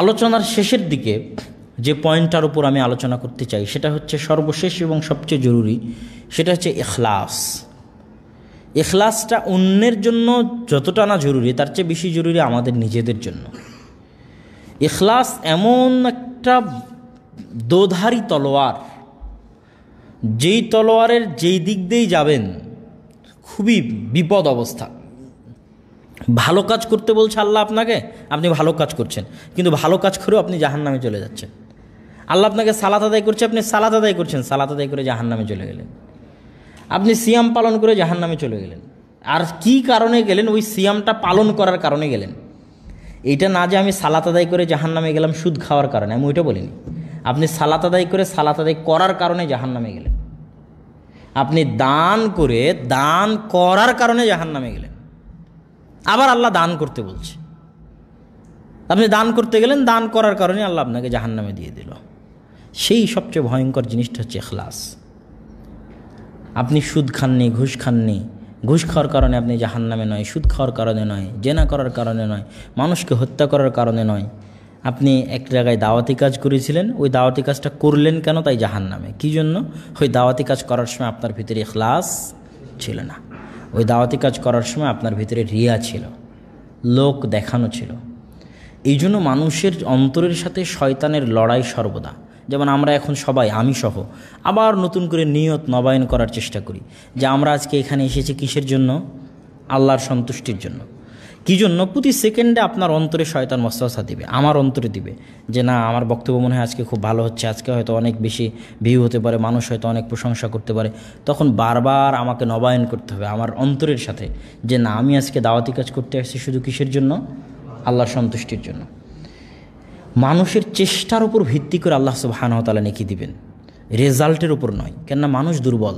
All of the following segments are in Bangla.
আলোচনার শেষের দিকে যে পয়েন্টটার উপর আমি আলোচনা করতে চাই সেটা হচ্ছে সর্বশেষ এবং সবচেয়ে জরুরি সেটা হচ্ছে এখলাস এখলাসটা অন্যের জন্য যতটা না জরুরি তার চেয়ে বেশি জরুরি আমাদের নিজেদের জন্য এখলাস এমন একটা দোধারি তলোয়ার যেই তলোয়ারের যেই দিক দিয়েই যাবেন খুবই বিপদ অবস্থা ভালো কাজ করতে বলছে আল্লাহ আপনাকে আপনি ভালো কাজ করছেন কিন্তু ভালো কাজ করেও আপনি জাহান নামে চলে যাচ্ছেন আল্লাহ আপনাকে সালাত আদায় করছে আপনি সালাত আদায় করছেন সালাত আদায় করে জাহান নামে চলে গেলেন আপনি সিয়াম পালন করে জাহান নামে চলে গেলেন আর কি কারণে গেলেন ওই সিয়ামটা পালন করার কারণে গেলেন এটা না যে আমি সালাত আদায় করে জাহান নামে গেলাম সুদ খাওয়ার কারণে আমি ওইটা বলিনি আপনি সালাত আদায় করে সালাত আদায় করার কারণে জাহান নামে গেলেন আপনি দান করে দান করার কারণে জাহান নামে গেলেন আবার আল্লাহ দান করতে বলছে আপনি দান করতে গেলেন দান করার কারণে আল্লাহ আপনাকে জাহান নামে দিয়ে দিল সেই সবচেয়ে ভয়ঙ্কর জিনিসটা হচ্ছে এখলাস আপনি সুদ খাননি ঘুষ খাননি ঘুষ খাওয়ার কারণে আপনি জাহান নামে নয় সুদ খাওয়ার কারণে নয় জেনা করার কারণে নয় মানুষকে হত্যা করার কারণে নয় আপনি এক জায়গায় দাওয়াতি কাজ করেছিলেন ওই দাওয়াতি কাজটা করলেন কেন তাই জাহান নামে কী জন্য ওই দাওয়াতি কাজ করার সময় আপনার ভিতরে এখলাস ছিল না ওই দাওয়াতি কাজ করার সময় আপনার ভিতরে রিয়া ছিল লোক দেখানো ছিল এই জন্য মানুষের অন্তরের সাথে শয়তানের লড়াই সর্বদা যেমন আমরা এখন সবাই আমি সহ আবার নতুন করে নিয়ত নবায়ন করার চেষ্টা করি যে আমরা আজকে এখানে এসেছি কিসের জন্য আল্লাহর সন্তুষ্টির জন্য কী জন্য প্রতি সেকেন্ডে আপনার অন্তরে শয়তান মস্তাসা দিবে আমার অন্তরে দিবে যে না আমার বক্তব্য মনে হয় আজকে খুব ভালো হচ্ছে আজকে হয়তো অনেক বেশি ভিউ হতে পারে মানুষ হয়তো অনেক প্রশংসা করতে পারে তখন বারবার আমাকে নবায়ন করতে হবে আমার অন্তরের সাথে যে না আমি আজকে দাওয়াতি কাজ করতে আসছি শুধু কিসের জন্য আল্লাহর সন্তুষ্টির জন্য মানুষের চেষ্টার উপর ভিত্তি করে আল্লাহ সুবাহানতালা নেকি দিবেন রেজাল্টের উপর নয় কেননা মানুষ দুর্বল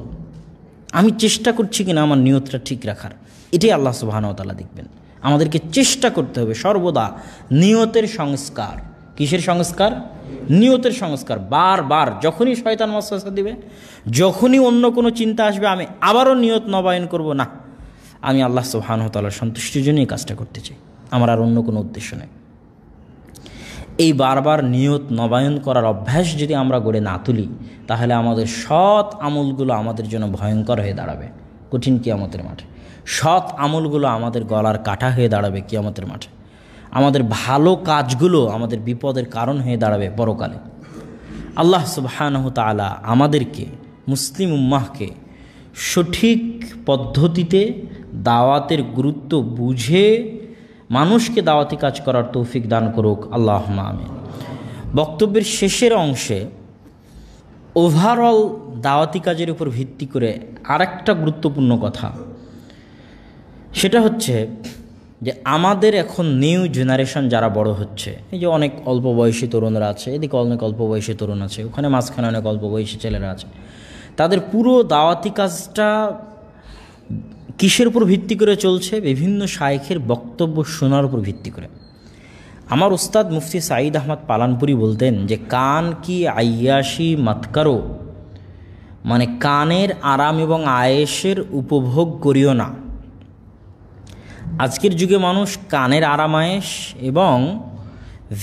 আমি চেষ্টা করছি কিনা আমার নিয়তটা ঠিক রাখার এটাই আল্লাহ সুবাহানতালা দেখবেন আমাদেরকে চেষ্টা করতে হবে সর্বদা নিয়তের সংস্কার কিসের সংস্কার নিয়তের সংস্কার বারবার যখনই শয়তান মস্তা দিবে যখনই অন্য কোনো চিন্তা আসবে আমি আবারও নিয়ত নবায়ন করব না আমি আল্লাহ সোহান সুহানতালার সন্তুষ্টির জন্যই কাজটা করতে চাই আমার আর অন্য কোনো উদ্দেশ্য নেই এই বারবার নিয়ত নবায়ন করার অভ্যাস যদি আমরা গড়ে না তুলি তাহলে আমাদের সৎ আমলগুলো আমাদের জন্য ভয়ঙ্কর হয়ে দাঁড়াবে কঠিন কি আমাদের মাঠে সৎ আমলগুলো আমাদের গলার কাটা হয়ে দাঁড়াবে কিয়ামতের মাঠে আমাদের ভালো কাজগুলো আমাদের বিপদের কারণ হয়ে দাঁড়াবে পরকালে আল্লাহ সুবাহানহ তালা আমাদেরকে মুসলিম উম্মাহকে সঠিক পদ্ধতিতে দাওয়াতের গুরুত্ব বুঝে মানুষকে দাওয়াতি কাজ করার তৌফিক দান করুক আল্লাহ আমিন বক্তব্যের শেষের অংশে ওভারঅল দাওয়াতি কাজের উপর ভিত্তি করে আরেকটা গুরুত্বপূর্ণ কথা সেটা হচ্ছে যে আমাদের এখন নিউ জেনারেশন যারা বড় হচ্ছে এই যে অনেক অল্প বয়সী তরুণরা আছে এদিকে অনেক অল্প বয়সী তরুণ আছে ওখানে মাঝখানে অনেক অল্প বয়সী ছেলেরা আছে তাদের পুরো দাওয়াতি কাজটা কিসের উপর ভিত্তি করে চলছে বিভিন্ন শায়েখের বক্তব্য শোনার উপর ভিত্তি করে আমার ওস্তাদ মুফতি সাঈদ আহমদ পালানপুরি বলতেন যে কান কি আইয়াসি মাতকারো মানে কানের আরাম এবং আয়েসের উপভোগ করিও না আজকের যুগে মানুষ কানের আরামায়েশ এবং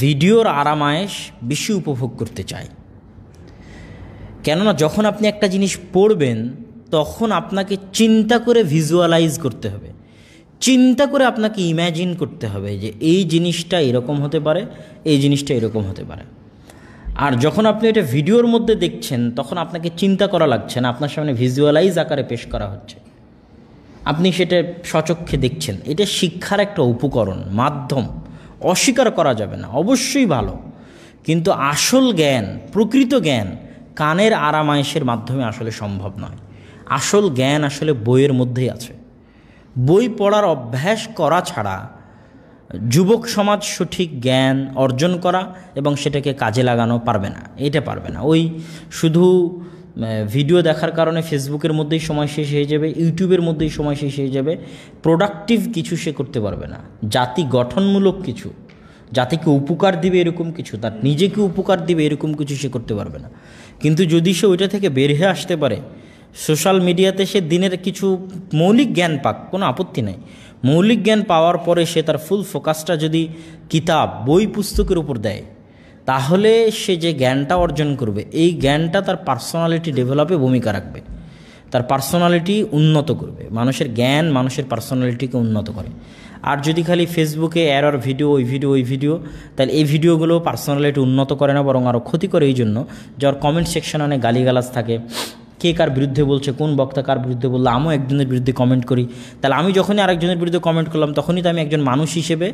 ভিডিওর আরামায়েশ বেশি উপভোগ করতে চায় কেননা যখন আপনি একটা জিনিস পড়বেন তখন আপনাকে চিন্তা করে ভিজুয়ালাইজ করতে হবে চিন্তা করে আপনাকে ইম্যাজিন করতে হবে যে এই জিনিসটা এরকম হতে পারে এই জিনিসটা এরকম হতে পারে আর যখন আপনি এটা ভিডিওর মধ্যে দেখছেন তখন আপনাকে চিন্তা করা লাগছে না আপনার সামনে ভিজুয়ালাইজ আকারে পেশ করা হচ্ছে আপনি সেটা সচক্ষে দেখছেন এটা শিক্ষার একটা উপকরণ মাধ্যম অস্বীকার করা যাবে না অবশ্যই ভালো কিন্তু আসল জ্ঞান প্রকৃত জ্ঞান কানের আরামায়েশের মাধ্যমে আসলে সম্ভব নয় আসল জ্ঞান আসলে বইয়ের মধ্যেই আছে বই পড়ার অভ্যাস করা ছাড়া যুবক সমাজ সঠিক জ্ঞান অর্জন করা এবং সেটাকে কাজে লাগানো পারবে না এটা পারবে না ওই শুধু ভিডিও দেখার কারণে ফেসবুকের মধ্যেই সময় শেষ হয়ে যাবে ইউটিউবের মধ্যেই সময় শেষ হয়ে যাবে প্রোডাক্টিভ কিছু সে করতে পারবে না জাতি গঠনমূলক কিছু জাতিকে উপকার দিবে এরকম কিছু তার নিজেকে উপকার দিবে এরকম কিছু সে করতে পারবে না কিন্তু যদি সে ওইটা থেকে বের হয়ে আসতে পারে সোশ্যাল মিডিয়াতে সে দিনের কিছু মৌলিক জ্ঞান পাক কোনো আপত্তি নাই মৌলিক জ্ঞান পাওয়ার পরে সে তার ফুল ফোকাসটা যদি কিতাব বই পুস্তকের উপর দেয় তাহলে সে যে জ্ঞানটা অর্জন করবে এই জ্ঞানটা তার পার্সোনালিটি ডেভেলপে ভূমিকা রাখবে তার পার্সোনালিটি উন্নত করবে মানুষের জ্ঞান মানুষের পার্সোনালিটিকে উন্নত করে আর যদি খালি ফেসবুকে অ্যারর ভিডিও ওই ভিডিও ওই ভিডিও তাহলে এই ভিডিওগুলো পার্সোনালিটি উন্নত করে না বরং আরও ক্ষতি করে এই জন্য যার কমেন্ট সেকশনে অনেক গালিগালাজ থাকে কে কার বিরুদ্ধে বলছে কোন বক্তা কার বিরুদ্ধে বললো আমিও একজনের বিরুদ্ধে কমেন্ট করি তাহলে আমি যখনই আরেকজনের বিরুদ্ধে কমেন্ট করলাম তখনই তো আমি একজন মানুষ হিসেবে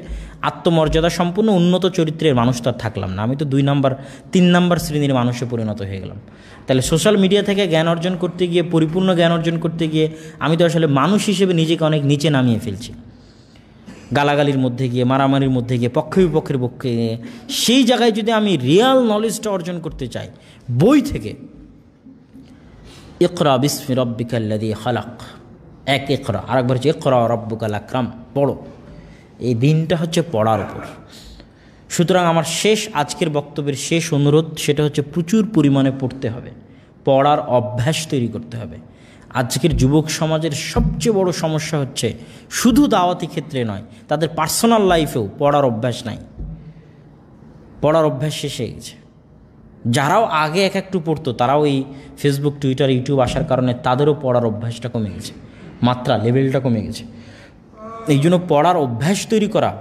আত্মমর্যাদা সম্পূর্ণ উন্নত চরিত্রের মানুষ তার থাকলাম না আমি তো দুই নাম্বার তিন নাম্বার শ্রেণীর মানুষে পরিণত হয়ে গেলাম তাহলে সোশ্যাল মিডিয়া থেকে জ্ঞান অর্জন করতে গিয়ে পরিপূর্ণ জ্ঞান অর্জন করতে গিয়ে আমি তো আসলে মানুষ হিসেবে নিজেকে অনেক নিচে নামিয়ে ফেলছি গালাগালির মধ্যে গিয়ে মারামারির মধ্যে গিয়ে পক্ষ বিপক্ষের পক্ষে সেই জায়গায় যদি আমি রিয়াল নলেজটা অর্জন করতে চাই বই থেকে ইকরা বিসমি রব্বিকাল্লাদি খালাক এক ইকরা আরেকবার হচ্ছে ইকরা রব্বুকাল আকরাম পড়ো এই দিনটা হচ্ছে পড়ার উপর সুতরাং আমার শেষ আজকের বক্তব্যের শেষ অনুরোধ সেটা হচ্ছে প্রচুর পরিমাণে পড়তে হবে পড়ার অভ্যাস তৈরি করতে হবে আজকের যুবক সমাজের সবচেয়ে বড় সমস্যা হচ্ছে শুধু দাওয়াতি ক্ষেত্রে নয় তাদের পার্সোনাল লাইফেও পড়ার অভ্যাস নাই পড়ার অভ্যাস শেষ হয়ে গেছে যারাও আগে এক একটু পড়তো তারাও এই ফেসবুক টুইটার ইউটিউব আসার কারণে তাদেরও পড়ার অভ্যাসটা কমে গেছে মাত্রা লেভেলটা কমে গেছে এই জন্য পড়ার অভ্যাস তৈরি করা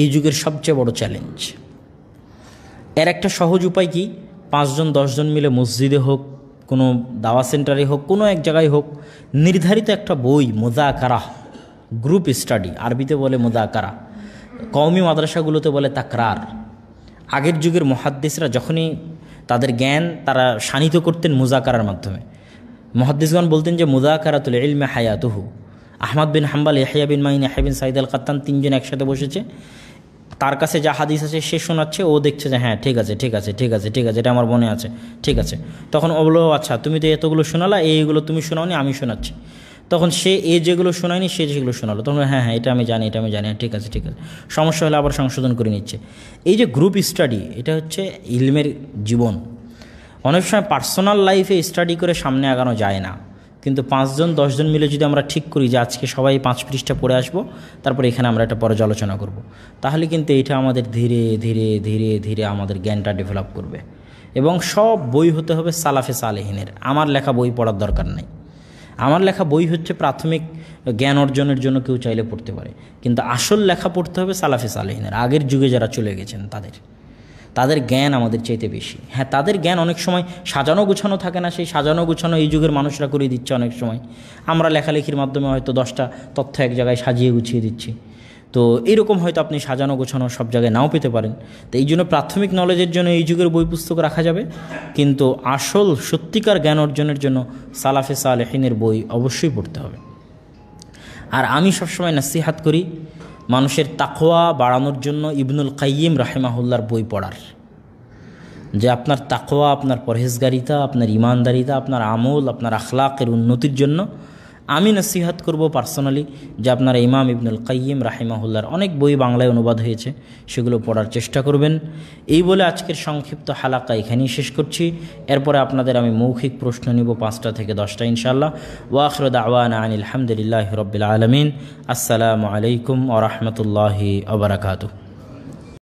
এই যুগের সবচেয়ে বড় চ্যালেঞ্জ এর একটা সহজ উপায় কি পাঁচজন দশজন মিলে মসজিদে হোক কোনো দাওয়া সেন্টারে হোক কোনো এক জায়গায় হোক নির্ধারিত একটা বই কারা গ্রুপ স্টাডি আরবিতে বলে কারা কওমি মাদ্রাসাগুলোতে বলে তাকরার আগের যুগের মহাদ্দেশরা যখনই তাদের জ্ঞান তারা শানিত করতেন মুজাকারার মাধ্যমে মহাদ্দেশগণ বলতেন যে মুজাকারাতুল ইলমে হায়াতুহু Ahmad bin Hanbal Yahya bin Main ইহাবিন সাইদ আল কাত্তান তিনজন একসাথে বসেছে তার কাছে যা হাদিস আছে সে শোনাচ্ছে ও দেখছে যে হ্যাঁ ঠিক আছে ঠিক আছে ঠিক আছে ঠিক আছে এটা আমার মনে আছে ঠিক আছে তখন ও বলো আচ্ছা তুমি তো এতগুলো শোনালা এইগুলো তুমি শোনাওনি আমি শোনাচ্ছি তখন সে এ যেগুলো শোনায়নি সে যেগুলো শোনালো তখন হ্যাঁ হ্যাঁ এটা আমি জানি এটা আমি জানি হ্যাঁ, ঠিক আছে ঠিক আছে সমস্যা হলে আবার সংশোধন করে নিচ্ছে এই যে গ্রুপ স্টাডি এটা হচ্ছে ইলমের জীবন অনেক সময় পার্সোনাল লাইফে স্টাডি করে সামনে আগানো যায় না কিন্তু পাঁচজন দশজন মিলে যদি আমরা ঠিক করি যে আজকে সবাই পাঁচ পৃষ্ঠা পড়ে আসবো তারপরে এখানে আমরা একটা পর্যালোচনা করব। তাহলে কিন্তু এটা আমাদের ধীরে ধীরে ধীরে ধীরে আমাদের জ্ঞানটা ডেভেলপ করবে এবং সব বই হতে হবে সালাফে সালেহিনের আমার লেখা বই পড়ার দরকার নেই আমার লেখা বই হচ্ছে প্রাথমিক জ্ঞান অর্জনের জন্য কেউ চাইলে পড়তে পারে কিন্তু আসল লেখা পড়তে হবে সালাফে সালেহিনের আগের যুগে যারা চলে গেছেন তাদের তাদের জ্ঞান আমাদের চাইতে বেশি হ্যাঁ তাদের জ্ঞান অনেক সময় সাজানো গুছানো থাকে না সেই সাজানো গুছানো এই যুগের মানুষরা করে দিচ্ছে অনেক সময় আমরা লেখালেখির মাধ্যমে হয়তো দশটা তথ্য এক জায়গায় সাজিয়ে গুছিয়ে দিচ্ছি তো এরকম হয়তো আপনি সাজানো গোছানো সব জায়গায় নাও পেতে পারেন তো এই জন্য প্রাথমিক নলেজের জন্য এই যুগের বই পুস্তক রাখা যাবে কিন্তু আসল সত্যিকার জ্ঞান অর্জনের জন্য সালাফে সালেহিনের বই অবশ্যই পড়তে হবে আর আমি সবসময় নাসিহাত করি মানুষের তাকোয়া বাড়ানোর জন্য ইবনুল কাইম রাহেমাহুল্লার বই পড়ার যে আপনার তাকোয়া আপনার পরহেজগারিতা আপনার ইমানদারিতা আপনার আমল আপনার আখলাকের উন্নতির জন্য আমি নসিহাত করব পার্সোনালি যে আপনারা ইমাম ইবনুল কাইম রাহিমাহুল্লার অনেক বই বাংলায় অনুবাদ হয়েছে সেগুলো পড়ার চেষ্টা করবেন এই বলে আজকের সংক্ষিপ্ত হালাকা এখানেই শেষ করছি এরপরে আপনাদের আমি মৌখিক প্রশ্ন নিব পাঁচটা থেকে দশটা ইনশাআল্লাহ ওয়াখরদ আওয়ান আনিল হামদুলিল্লাহ রবিল আলমিন আসসালামু আলাইকুম ওরহমতুল্লাহি আবরাকাতু